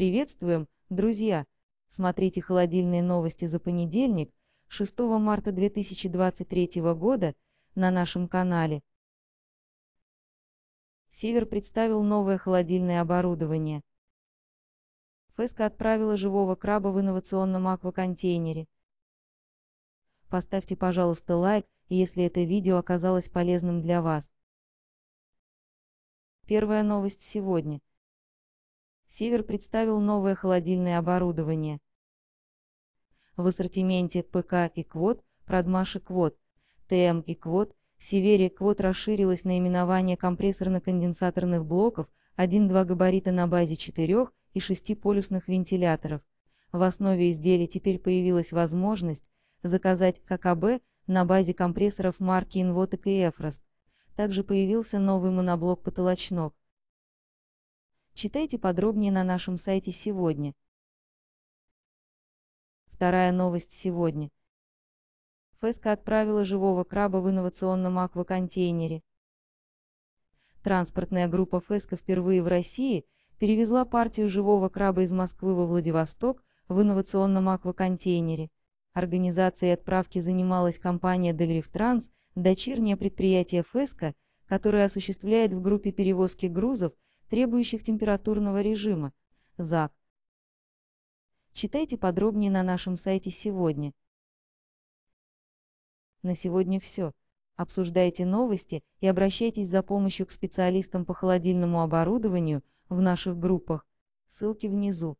Приветствуем, друзья! Смотрите холодильные новости за понедельник, 6 марта 2023 года, на нашем канале. Север представил новое холодильное оборудование. Феска отправила живого краба в инновационном акваконтейнере. Поставьте, пожалуйста, лайк, если это видео оказалось полезным для вас. Первая новость сегодня – Север представил новое холодильное оборудование. В ассортименте ПК и Квот, Продмаш и Квот, ТМ и Квот, Севере Квот расширилось наименование компрессорно-конденсаторных блоков 1-2 габарита на базе 4 и 6 полюсных вентиляторов. В основе изделия теперь появилась возможность заказать ККБ на базе компрессоров марки Invotek и Efrost. Также появился новый моноблок потолочнок. Читайте подробнее на нашем сайте сегодня. Вторая новость сегодня. ФЭСКО отправила живого краба в инновационном акваконтейнере. Транспортная группа ФЭСКО впервые в России перевезла партию живого краба из Москвы во Владивосток в инновационном акваконтейнере. Организацией отправки занималась компания Деливтранс, дочернее предприятие ФЭСКО, которое осуществляет в группе перевозки грузов – требующих температурного режима, ЗАГ. Читайте подробнее на нашем сайте сегодня. На сегодня все. Обсуждайте новости и обращайтесь за помощью к специалистам по холодильному оборудованию в наших группах. Ссылки внизу.